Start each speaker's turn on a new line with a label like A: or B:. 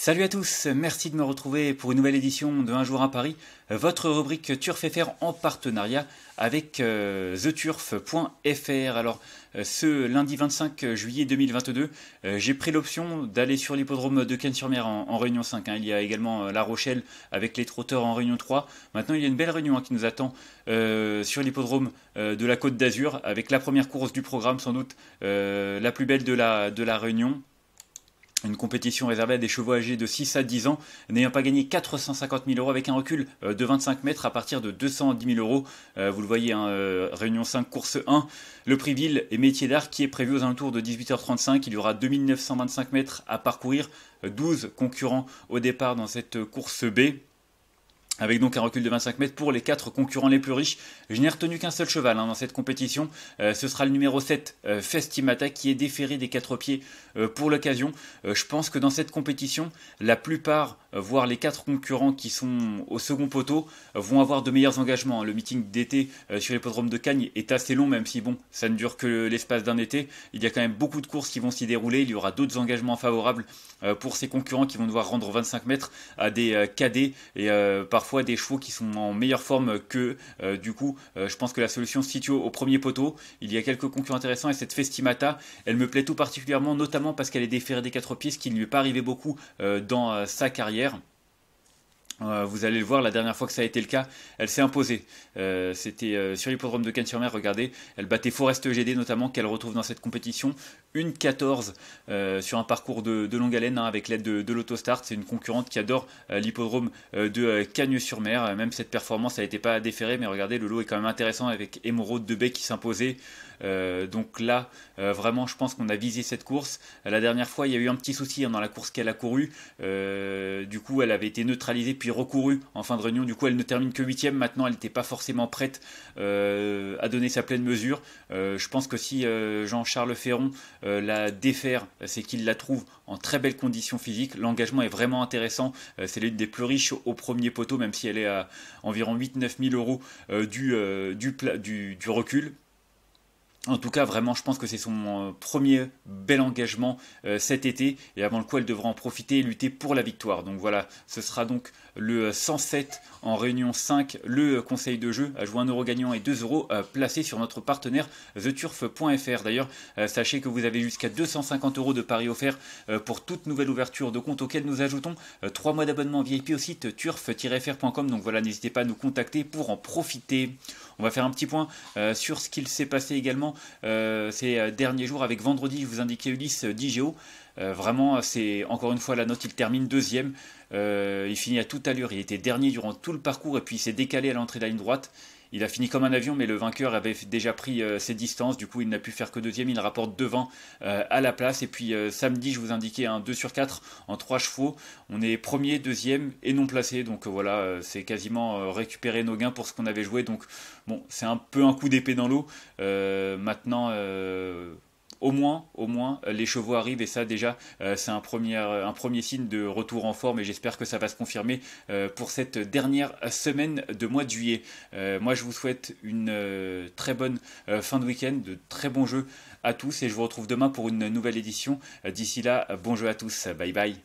A: Salut à tous, merci de me retrouver pour une nouvelle édition de Un jour à Paris, votre rubrique Turf en partenariat avec euh, theturf.fr. Alors euh, ce lundi 25 juillet 2022, euh, j'ai pris l'option d'aller sur l'hippodrome de Cannes-sur-Mer en, Réunion 5. Hein. Il y a également La Rochelle avec les trotteurs en Réunion 3. Maintenant, il y a une belle réunion hein, qui nous attend sur l'hippodrome de la Côte d'Azur avec la première course du programme, sans doute la plus belle de la, de la Réunion une compétition réservée à des chevaux âgés de 6 à 10 ans, n'ayant pas gagné 450 000 euros avec un recul euh, de 25 mètres à partir de 210 000 euros. Euh, vous le voyez, hein, euh, Réunion 5, course 1, le prix ville et métier d'art qui est prévu aux alentours de 18h35. Il y aura 2925 mètres à parcourir, 12 concurrents au départ dans cette course B avec donc un recul de 25 mètres pour les quatre concurrents les plus riches. Je n'ai retenu qu'un seul cheval hein, dans cette compétition. Euh, ce sera le numéro 7, euh, Festimata, qui est déféré des quatre pieds euh, pour l'occasion. je pense que dans cette compétition, la plupart, voire les quatre concurrents qui sont au second poteau, vont avoir de meilleurs engagements. Le meeting d'été sur l'hippodrome de Cagnes est assez long, même si bon, ça ne dure que l'espace d'un été. Il y a quand même beaucoup de courses qui vont s'y dérouler. Il y aura d'autres engagements favorables pour ces concurrents qui vont devoir rendre 25 mètres à des cadets et parfois des chevaux qui sont en meilleure forme que euh, du coup, euh, je pense que la solution se situe au premier poteau. Il y a quelques concurrents intéressants et cette Festimata, elle me plaît tout particulièrement, notamment parce qu'elle est déférée des quatre pièces qui ne lui est pas arrivé beaucoup euh, dans sa carrière. Euh, vous allez le voir, la dernière fois que ça a été le cas, elle s'est imposée. Euh, c'était euh, sur l'hippodrome de Cannes-sur-Mer, regardez, elle battait Forest GD notamment, qu'elle retrouve dans cette compétition, une 14 sur un parcours de, longue haleine hein, avec l'aide de, de l'autostart. C'est une concurrente qui adore l'hippodrome de Cagnes-sur-Mer. Même cette performance, elle n'était pas déférée, mais regardez, le lot est quand même intéressant avec Emeraude de Bay qui s'imposait. donc là, vraiment, je pense qu'on a visé cette course. La dernière fois, il y a eu un petit souci hein, dans la course qu'elle a courue. du coup, elle avait été neutralisée puis recouru recourue en fin de réunion. Du coup, elle ne termine que huitième. Maintenant, elle n'était pas forcément prête euh, à donner sa pleine mesure. Euh, je pense que si euh, Jean-Charles Ferron la défère, c'est qu'il la trouve en très belles conditions physiques. L'engagement est vraiment intéressant. c'est l'une des plus riches au premier poteau, même si elle est à environ 8-9 000 euros du recul. En tout cas, vraiment, je pense que c'est son euh, premier bel engagement euh, cet été et avant le coup, elle devra en profiter et lutter pour la victoire. Donc voilà, ce sera donc le 107 euh, en réunion 5, le conseil de jeu à jouer un euro gagnant et 2 euros placés sur notre partenaire theturf.fr. D'ailleurs, sachez que vous avez jusqu'à 250 euros de paris offerts pour toute nouvelle ouverture de compte auquel nous ajoutons 3 mois d'abonnement VIP au site turf-fr.com. Donc voilà, n'hésitez pas à nous contacter pour en profiter. On va faire un petit point sur ce qu'il s'est passé également euh, ces euh, derniers jours avec vendredi, je vous indiquais Ulysse euh, Digeo. vraiment, c'est encore une fois la note, il termine deuxième. il finit à toute allure, il était dernier durant tout le parcours et puis il s'est décalé à l'entrée de la ligne droite il a fini comme un avion, mais le vainqueur avait déjà pris euh, ses distances. Du coup, il n'a pu faire que deuxième. Il rapporte devant euh, à la place. Et puis euh, samedi, je vous indiquais un 2 sur 4 en 3 chevaux. On est premier, deuxième et non placé. Donc voilà, c'est quasiment récupérer nos gains pour ce qu'on avait joué. Donc bon, c'est un peu un coup d'épée dans l'eau. maintenant, au moins, au moins, euh, les chevaux arrivent et ça déjà, euh, c'est un premier, euh, un premier signe de retour en forme et j'espère que ça va se confirmer pour cette dernière semaine de mois de juillet. moi, je vous souhaite une très bonne fin de week-end, de très bons jeux à tous et je vous retrouve demain pour une nouvelle édition. D'ici là, bon jeu à tous. Bye bye.